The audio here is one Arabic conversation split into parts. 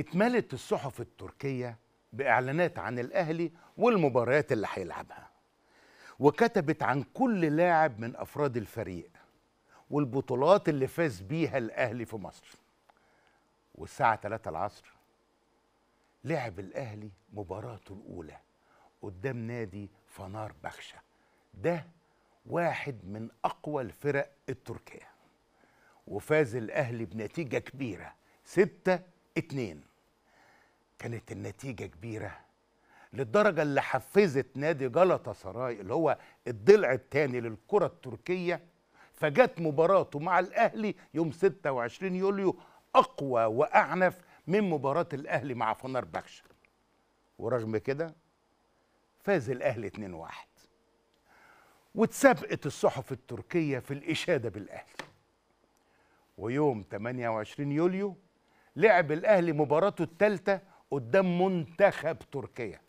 اتملت الصحف التركية بإعلانات عن الأهلي والمباريات اللي هيلعبها وكتبت عن كل لاعب من أفراد الفريق والبطولات اللي فاز بيها الأهلي في مصر والساعة 3 العصر لعب الأهلي مباراته الأولى قدام نادي فنار بخشة ده واحد من أقوى الفرق التركية وفاز الأهلي بنتيجة كبيرة ستة اتنين كانت النتيجه كبيره للدرجه اللي حفزت نادي جلطة سراي اللي هو الضلع الثاني للكره التركيه فجت مباراته مع الاهلي يوم 26 يوليو اقوى واعنف من مباراه الاهلي مع بخش ورغم كده فاز الاهلي 2-1 واتسابقت الصحف التركيه في الاشاده بالاهلي ويوم 28 يوليو لعب الاهلي مباراته الثالثه قدام منتخب تركيا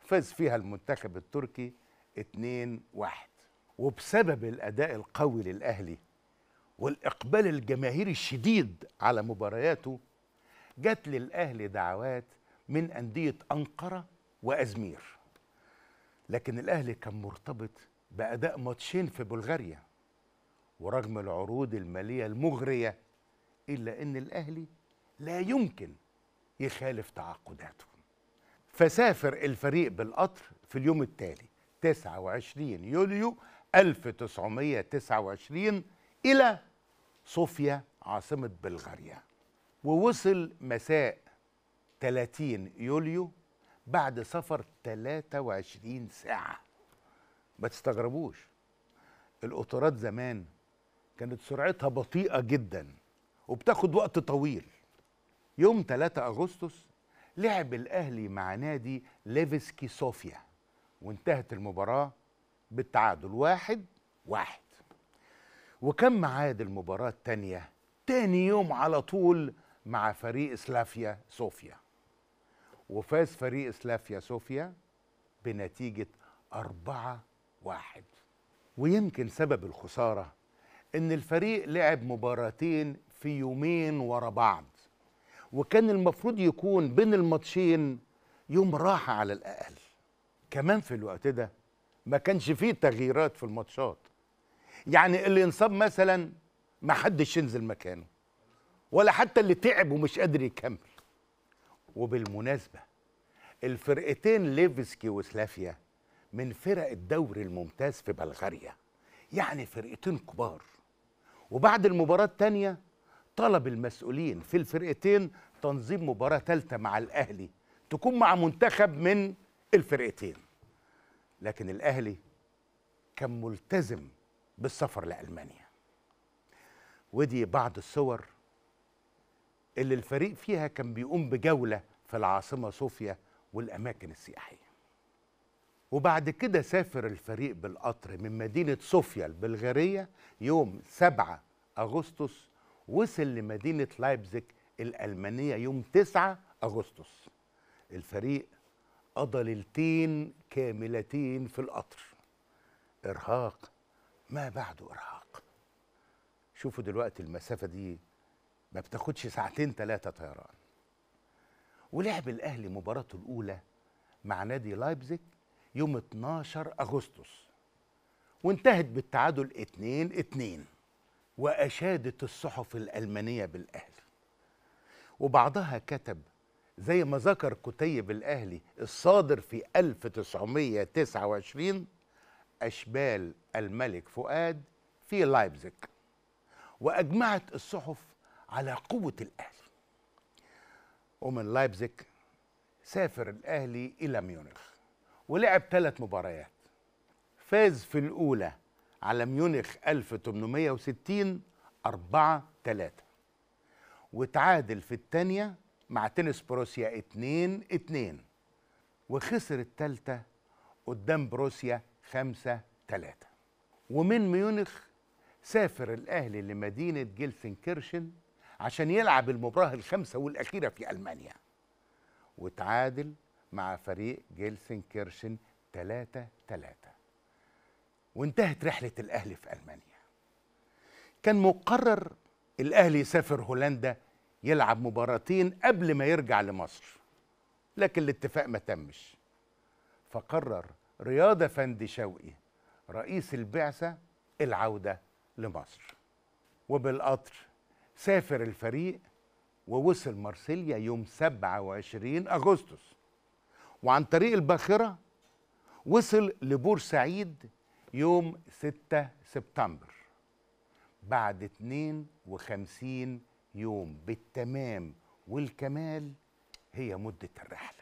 فاز فيها المنتخب التركي 2 1 وبسبب الأداء القوي للأهلي والإقبال الجماهيري الشديد على مبارياته جات للأهلي دعوات من أندية أنقرة وأزمير لكن الأهلي كان مرتبط بأداء ماتشين في بلغاريا ورغم العروض المالية المغرية إلا أن الأهلي لا يمكن يخالف تعاقداته فسافر الفريق بالقطر في اليوم التالي 29 يوليو 1929 إلى صوفيا عاصمة بلغاريا ووصل مساء 30 يوليو بعد سفر 23 ساعة ما تستغربوش القطارات زمان كانت سرعتها بطيئة جدا وبتاخد وقت طويل يوم 3 أغسطس لعب الأهلي مع نادي ليفسكي صوفيا وانتهت المباراة بالتعادل واحد واحد وكان معاد المباراة التانية تاني يوم على طول مع فريق سلافيا صوفيا وفاز فريق سلافيا صوفيا بنتيجة أربعة واحد ويمكن سبب الخسارة إن الفريق لعب مباراتين في يومين ورا بعض وكان المفروض يكون بين الماتشين يوم راحه على الاقل كمان في الوقت ده ما كانش فيه تغييرات في الماتشات يعني اللي انصاب مثلا ما حدش ينزل مكانه ولا حتى اللي تعب ومش قادر يكمل وبالمناسبة الفرقتين ليفسكي وسلافيا من فرق الدوري الممتاز في بلغاريا يعني فرقتين كبار وبعد المباراة الثانيه طلب المسؤولين في الفرقتين تنظيم مباراة ثالثة مع الأهلي تكون مع منتخب من الفرقتين لكن الأهلي كان ملتزم بالسفر لألمانيا ودي بعض الصور اللي الفريق فيها كان بيقوم بجولة في العاصمة صوفيا والأماكن السياحية وبعد كده سافر الفريق بالقطر من مدينة صوفيا البلغارية يوم 7 أغسطس وصل لمدينة لايبزيج الألمانية يوم 9 أغسطس الفريق قضى ليلتين كاملتين في القطر إرهاق ما بعده إرهاق شوفوا دلوقتي المسافة دي ما بتاخدش ساعتين ثلاثة طيران ولعب الأهلي مباراته الأولى مع نادي لايبزيج يوم 12 أغسطس وانتهت بالتعادل 2 2 وأشادت الصحف الألمانية بالأهلي وبعضها كتب زي ما ذكر كتيب الأهلي الصادر في 1929 أشبال الملك فؤاد في لايبزيك وأجمعت الصحف على قوة الأهلي ومن لايبزيك سافر الأهلي إلى ميونخ ولعب ثلاث مباريات فاز في الأولى على ميونخ 1860 4 3 وتعادل في الثانية مع تنس بروسيا 2 2 وخسر الثالثة قدام بروسيا 5 3 ومن ميونخ سافر الأهلي لمدينة كيرشن عشان يلعب المباراة الخامسة والأخيرة في ألمانيا وتعادل مع فريق كيرشن 3 3 وانتهت رحلة الأهلي في ألمانيا كان مقرر الأهلي يسافر هولندا يلعب مباراتين قبل ما يرجع لمصر لكن الاتفاق ما تمش فقرر رياضة فندي شوقي رئيس البعثة العودة لمصر وبالقطر سافر الفريق ووصل مارسيليا يوم 27 أغسطس وعن طريق الباخرة وصل لبور سعيد يوم 6 سبتمبر بعد 52 يوم بالتمام والكمال هي مدة الرحلة